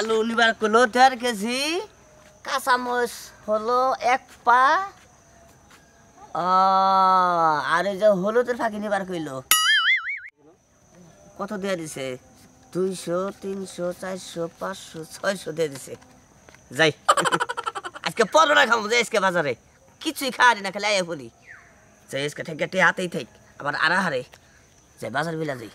আলু নিবার কলো দেড় কেজি কাঁচামচ হলো এক পা আর এই যে হলুদের ফাঁকি নিবার কইল কত দিয়ে দিছে দুইশো তিনশো চারশো পাঁচশো ছয়শো দিয়ে দিছে যাই আজকে পরোটা খাবো যে আজকে বাজারে কিছুই খাওয়ারি না খেলে আয়া বলি যে আজকে ঠেকে টে হাতেই থাক আবার আড়া হারে যে বাজার বিলা যাই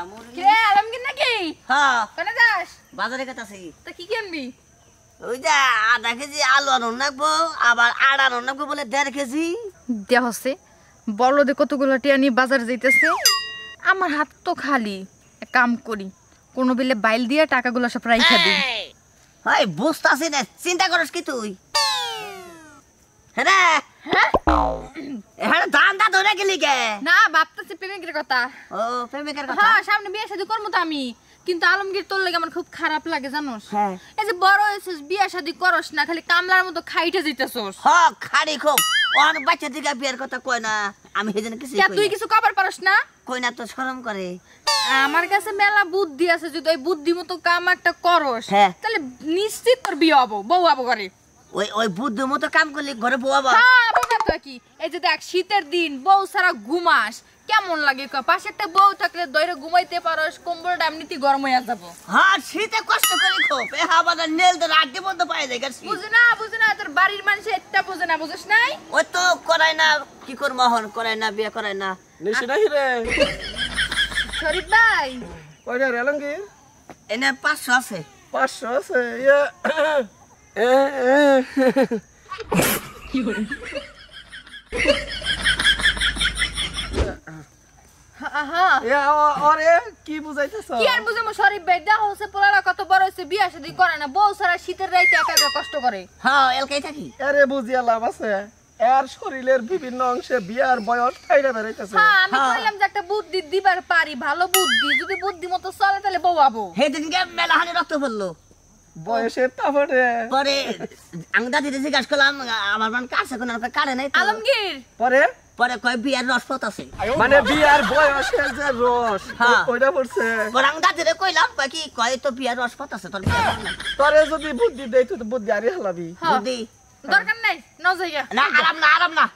হ্যাঁ। বলো দে কতগুলো টিয়ানি বাজার যেতেছে আমার হাত তো খালি কাম করি কোনো বেলে বাইল দিয়ে টাকাগুলো সব রাই খাবি বুঝতে আসি না চিন্তা করিস কি তুই হ্যাঁ ধরে গেলি কে না প্রেমিকের কথা ও প্রেমিকের কথা হ্যাঁ সামনে বিয়ে তো আমি কিন্তু আলমগীর তোর লাগে আমার খুব খারাপ লাগে জানোস হ্যাঁ। এই যে বড় হয়েছিস বিয়ে করস না খালি কামলার মতো যেতেছস হ খাড়ি খুব বাচ্চা দিকে বিয়ের কথা কয় না আমি হেজেন কিছু তুই কিছু কবার পারস না কই না তো শরম করে আমার কাছে মেলা বুদ্ধি আছে যদি ওই বুদ্ধি মতো কাম একটা করস হ্যাঁ। তাহলে নিশ্চিত তোর বিয়ে হবো বউ হবো ঘরে ওই ওই বুদ্ধি মতো কাম করলে ঘরে বউ হবো হ্যাঁ, তা এই যে দেখ শীতের দিন বউ সারা ঘুমাস কেমন লাগে পাশে একটা বউ থাকলে দৈরে ঘুমাইতে পারস কম্বলটা এমনিতে গরম হয়ে যাবো হ্যাঁ শীতে কষ্ট করি খুব এ নেল তো রাত পায়ে যায় বুঝ না বুঝ না তোর বাড়ির মানুষ এটা না বুঝিস নাই তো করাই না কি কর মহন করাই না বিয়ে করাই না নিশি নাই রে শরীফ ভাই এনে পাঁচশো আছে 500 আছে ইয়ে। এ এ কি হ্যাঁ, আরে বুঝিয়া লাভ আছে শরীরের বিভিন্ন অংশে বয়স হ্যাঁ, আমি হ্যাঁ। যে একটা বুদ্ধি দিবার পারি ভালো বুদ্ধি যদি বুদ্ধি মতো চলে তাহলে বউ আবো হেদিনকে মেলা হানি রক্ত ফেললো বয়সে তারপরে পরে আমি জিজ্ঞাসা করলাম আমার মান কাছে কারে নাই আলমগীর পরে পরে কয় বিয়ার রস পথ আছে মানে বিয়ার যে রস হ্যাঁ। ওইটা পড়ছে পরে আমি কইলাম বাকি কয় তো বিয়ার রস পথ আছে তোর তোরে যদি বুদ্ধি দেই তো বুদ্ধি আরে হলাবি হ্যাঁ। বুদ্ধি দরকার নাই না আরাম না আরাম না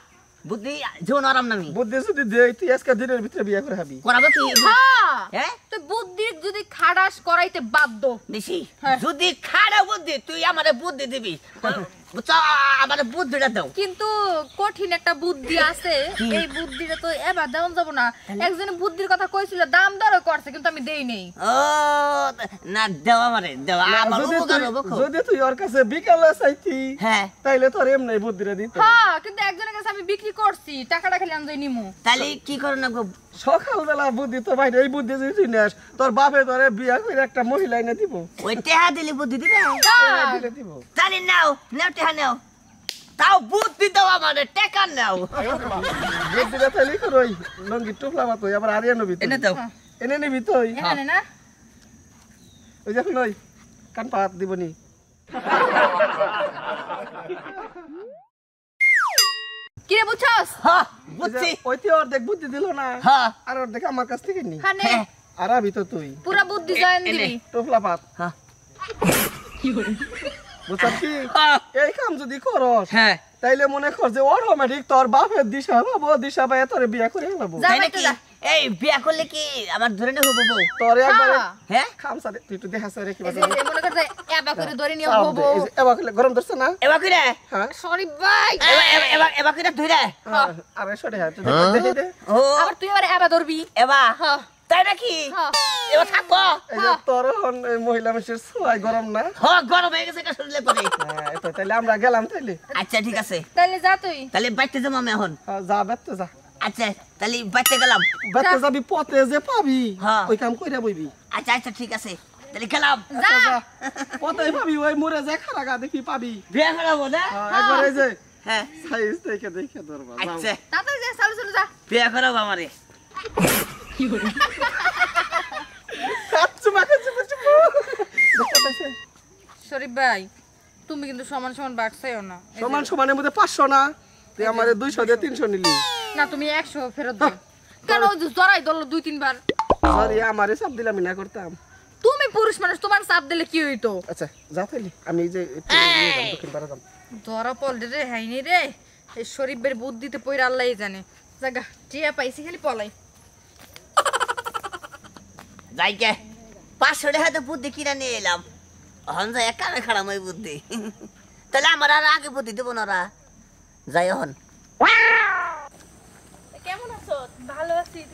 বুদ্ধি জীবন আরাম না বুদ্ধি যদি দেই তুই আজকে দিনের ভিতরে বিয়া করে হবি করাবো কি হ্যাঁ, হ্যাঁ? বুদ্ধি যদি খাড়াস করাইতে বাধ্য নিশি হ্যাঁ। যদি খাড়া বুদ্ধি তুই আমারে বুদ্ধি দিবি হ্যাঁ। বুদ্ধিটা দাও কিন্তু কঠিন একটা বুদ্ধি আছে এই বুদ্ধিটা তো এবার না একজন বুদ্ধির কথা কইছিল দাম দরও করছে কিন্তু আমি দেই নেই ও না দাও আমারে দাও আমার উপকার হবে যদি তুই ওর কাছে বিকালে চাইতি হ্যাঁ তাইলে তোর এমনি বুদ্ধিটা দিত হ্যাঁ কিন্তু একজনের কাছে আমি বিক্রি করছি টাকাটা খালি আমি নিমু তাহলে কি করো না সকালবেলা বুদ্ধি তো ভাই এই বুদ্ধি যদি নেস তোর বাপে ধরে বিয়া করে একটা মহিলা এনে দিব ওই টেহা দিলে বুদ্ধি দিবে হ্যাঁ, দিব জানি নাও নাও টেহা নাও তাও বুদ্ধি দেওয়া মানে টেকা নাও বুদ্ধি দাও তাহলে করো ওই লঙ্গি টুপলা মাতো আবার আরিয়া নবি এনে দাও হ্যাঁ। এনে নিবি তো না ওই যখন ওই কান পাত দিবনি কিরে বুঝছস হ্যাঁ বুঝছি অর্ধেক বুদ্ধি দিল না হ্যাঁ আর অর্ধেক আমার কাছ থেকে নি হ্যাঁ। আর আবি তো তুই বুদ্ধি জয়েন দিবি টোপলা পাত হ্যাঁ বুঝছস কি এই কাম যদি করস হ্যাঁ তাইলে মনে কর যে অটোমেটিক তোর বাপের দিশা বাবা দিশা বা তোর বিয়া করে ফেলাবো নাকি এই বিয়া করলে কি আমার ধরে নেব বউ তোরে একবার হ্যাঁ, হ্যাঁ? খামসা তুই তো দেখা কি মনে এবা করে ধরে নিও এবা করে গরম ধরছ না এবা করে হ্যাঁ সরি ভাই এবা এবা এবা করে ধরে হ্যাঁ, আরে হ্যাঁ তুই দেখে দে ও তুই এবা ধরবি এবা হ্যাঁ তাই নাকি হ্যাঁ। এবার থাকবো এই যে তোর হন মহিলা মিশের সবাই গরম না হ্যাঁ গরম হয়ে গেছে শুনলে পরে হ্যাঁ তো তাহলে আমরা গেলাম তাইলে আচ্ছা ঠিক আছে তাহলে যা তুই তাহলে বাইতে যাবো আমি এখন যা বাইতে যা আচ্ছা তাহলে বাইতে গেলাম যাবি পথে যে পাবি ওই কাম কইরা বইবি আচ্ছা আচ্ছা ঠিক আছে তাহলে গেলাম আচ্ছা, পথে পাবি ওই মোরে যে দেখি পাবি না যে হ্যাঁ সাইজ দেখে দেখে ধরবা আচ্ছা যা আমারে ভাই তুমি কিন্তু সমান সমান বাড়ছাইও না সমান সমানের মধ্যে পাঁচশো না তুই আমাদের দুইশো দিয়ে তিনশো নিলি না তুমি একশো ফেরত দাও কেন দুই তিনবার সরি আমারে সব দিলাম না করতাম তুমি পুরুষ মানুষ তোমার দিলে কি হইতো আচ্ছা যা আমি এই যে দক্ষিণ যাম রে হাইনি রে এই শরীফের বুদ্ধিতে পইরা আল্লাহই জানে টিয়া পাইছি খালি পলাই যাই কে টাকা তো বুদ্ধি কিনা নিয়ে এলাম হন যাই কানে খারাপ মই বুদ্ধি তাহলে আমার আর আগে বুদ্ধি দেবো না যাই হন ঠিক আছে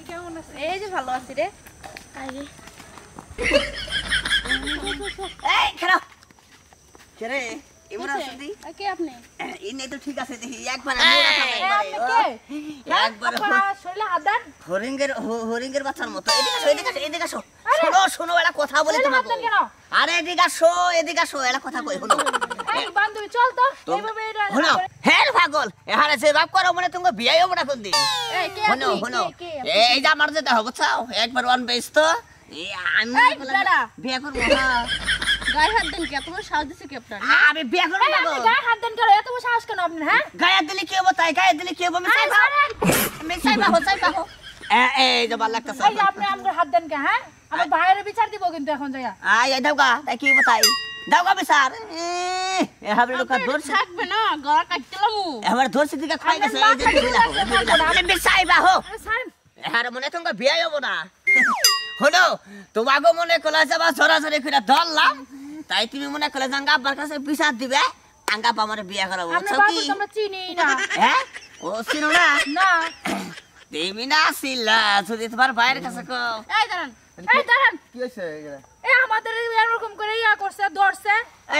দেখি একবার হ্যাঁ, একবার মতো এদিকে এদিকে এদিকে এটা কথা আরে এদিকে আসো এদিকে আসো এটা কথা কই হলো বান্ধবী চল তো এইভাবে এটা শোনো হেল পাগল এহারে সে আমার হ্যাঁ। সাহস দিছে হ্যাঁ? দিলে কি হবে গায়ে দিলে কি হবে চাই পাবো চাই পাবো চাই পাবো এই যে হাত দেন কে হ্যাঁ আমার ভাইয়ের বিচার দিব কিন্তু এখন যাইয়া আয় এই তাই কি হবে এহার মনে না হলো মনে তাই তুমি মনে কলে কাছে বিচার দিবে আঙ্গাপ আমার বিয়ে করাবো কি হ্যাঁ? না তুমি না আসিলা যদি তোমার কাছে কি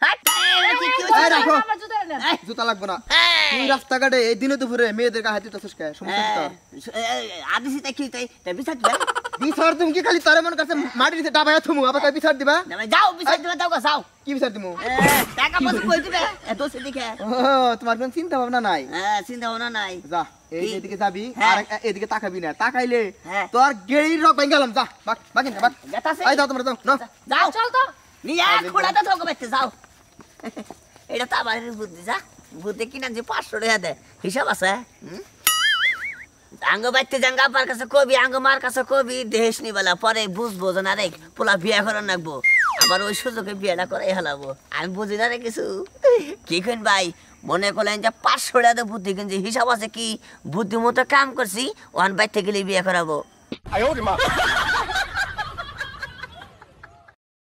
দিনে কি দিবা তোমার কোন চিন্তা ভাবনা নাই চিন্তা ভাবনা নাই যা যাবি হ্যাঁ। এদিকে তাকাবি না তাকাইলে হ্যাঁ। তোর গেড়ির রক গেলাম যা বাকি বাকি বাকি যাও যাও যাও চল তো নিয়ে যাও এটা তো আমার বুদ্ধি যা বুদ্ধি কিনা যে পাঁচশো টাকা দেয় হিসাব আছে আঙ্গ বাইতে কাছে কবি আঙ্গ মার কাছে কবি দেশ নিবেলা পরে বুঝবো যে না পোলা বিয়া করে নাকবো আবার ওই সুযোগে বিয়েটা করে হেলাবো আমি বুঝি না রে কিছু কি কেন ভাই মনে করলেন যে পাঁচশো টাকা বুদ্ধি কিনছি হিসাব আছে কি বুদ্ধিমতো কাম করছি ওয়ান বাইতে গেলে বিয়ে করাবো